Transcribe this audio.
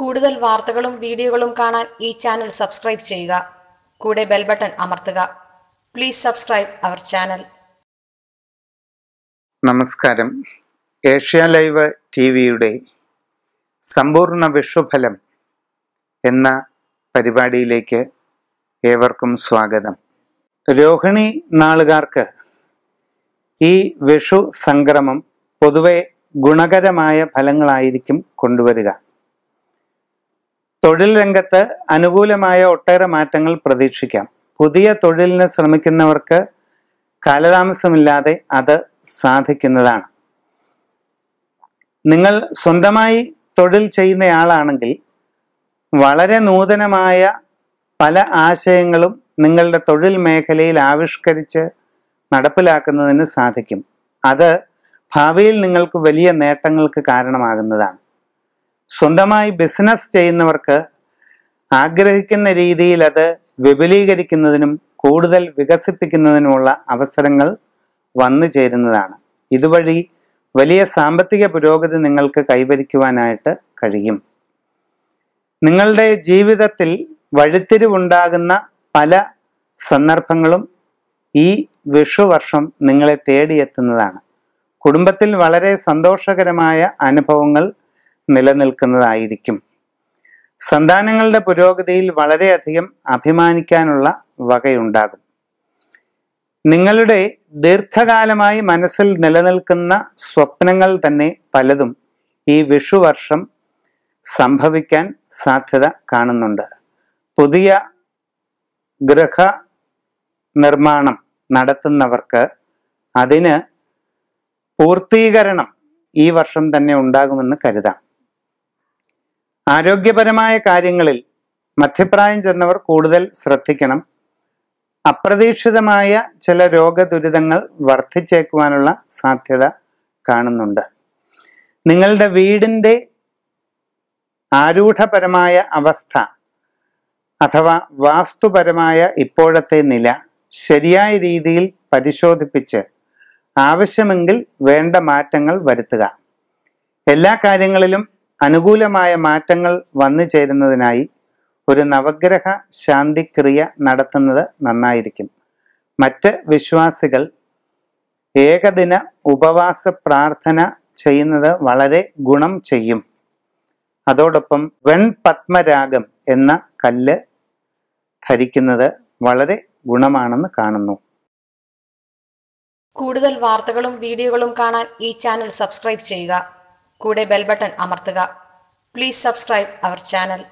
കൂടുതൽ വാർത്തകളും വീഡിയോകളും കാണാൻ ഈ ചാനൽ സബ്സ്ക്രൈബ് ചെയ്യുക കൂടെ ബെൽ ബട്ടൺ അമർത്തുക പ്ലീസ് സബ്സ്ക്രൈബ് അവർ ചാനൽ നമസ്കാരം ഏഷ്യ ലൈവ് ടി വിയുടെ സമ്പൂർണ്ണ വിശ്വഫലം എന്ന പരിപാടിയിലേക്ക് ഏവർക്കും സ്വാഗതം രോഹിണി നാളുകാർക്ക് ഈ വിഷു സംക്രമം പൊതുവെ ഗുണകരമായ ഫലങ്ങളായിരിക്കും കൊണ്ടുവരിക തൊഴിൽ രംഗത്ത് അനുകൂലമായ ഒട്ടേറെ മാറ്റങ്ങൾ പ്രതീക്ഷിക്കാം പുതിയ തൊഴിലിന് ശ്രമിക്കുന്നവർക്ക് കാലതാമസമില്ലാതെ അത് സാധിക്കുന്നതാണ് നിങ്ങൾ സ്വന്തമായി തൊഴിൽ ചെയ്യുന്നയാളാണെങ്കിൽ വളരെ നൂതനമായ പല ആശയങ്ങളും നിങ്ങളുടെ തൊഴിൽ മേഖലയിൽ ആവിഷ്കരിച്ച് നടപ്പിലാക്കുന്നതിന് സാധിക്കും അത് ഭാവിയിൽ നിങ്ങൾക്ക് വലിയ നേട്ടങ്ങൾക്ക് കാരണമാകുന്നതാണ് സ്വന്തമായി ബിസിനസ് ചെയ്യുന്നവർക്ക് ആഗ്രഹിക്കുന്ന രീതിയിൽ അത് വിപുലീകരിക്കുന്നതിനും കൂടുതൽ വികസിപ്പിക്കുന്നതിനുമുള്ള അവസരങ്ങൾ വന്നു ചേരുന്നതാണ് ഇതുവഴി വലിയ സാമ്പത്തിക പുരോഗതി നിങ്ങൾക്ക് കൈവരിക്കുവാനായിട്ട് കഴിയും നിങ്ങളുടെ ജീവിതത്തിൽ വഴിത്തിരിവുണ്ടാകുന്ന പല സന്ദർഭങ്ങളും ഈ വിഷുവർഷം നിങ്ങളെ തേടിയെത്തുന്നതാണ് കുടുംബത്തിൽ വളരെ സന്തോഷകരമായ അനുഭവങ്ങൾ നിലനിൽക്കുന്നതായിരിക്കും സന്താനങ്ങളുടെ പുരോഗതിയിൽ വളരെയധികം അഭിമാനിക്കാനുള്ള വകയുണ്ടാകും നിങ്ങളുടെ ദീർഘകാലമായി മനസ്സിൽ നിലനിൽക്കുന്ന സ്വപ്നങ്ങൾ തന്നെ പലതും ഈ വിഷുവർഷം സംഭവിക്കാൻ സാധ്യത കാണുന്നുണ്ട് പുതിയ ഗൃഹ നിർമ്മാണം നടത്തുന്നവർക്ക് അതിന് പൂർത്തീകരണം ഈ വർഷം തന്നെ ഉണ്ടാകുമെന്ന് കരുതാം ആരോഗ്യപരമായ കാര്യങ്ങളിൽ മധ്യപ്രായം ചെന്നവർ കൂടുതൽ ശ്രദ്ധിക്കണം അപ്രതീക്ഷിതമായ ചില രോഗദുരിതങ്ങൾ വർദ്ധിച്ചേക്കുവാനുള്ള സാധ്യത കാണുന്നുണ്ട് നിങ്ങളുടെ വീടിൻ്റെ ആരൂഢപരമായ അവസ്ഥ അഥവാ വാസ്തുപരമായ ഇപ്പോഴത്തെ നില ശരിയായ രീതിയിൽ പരിശോധിപ്പിച്ച് ആവശ്യമെങ്കിൽ വേണ്ട മാറ്റങ്ങൾ വരുത്തുക എല്ലാ കാര്യങ്ങളിലും അനുകൂലമായ മാറ്റങ്ങൾ വന്നു ചേരുന്നതിനായി ഒരു നവഗ്രഹ ശാന്തിക്രിയ നടത്തുന്നത് നന്നായിരിക്കും മറ്റ് വിശ്വാസികൾ ഏകദിന ഉപവാസ പ്രാർത്ഥന ചെയ്യുന്നത് വളരെ ഗുണം ചെയ്യും അതോടൊപ്പം വെൺപത്മരാഗം എന്ന കല്ല് ധരിക്കുന്നത് വളരെ ഗുണമാണെന്ന് കാണുന്നു കൂടുതൽ വാർത്തകളും വീഡിയോകളും കാണാൻ ഈ ചാനൽ സബ്സ്ക്രൈബ് ചെയ്യുക കൂടെ ബെൽ ബട്ടൺ അമർത്തുക പ്ലീസ് സബ്സ്ക്രൈബ് അവർ ചാനൽ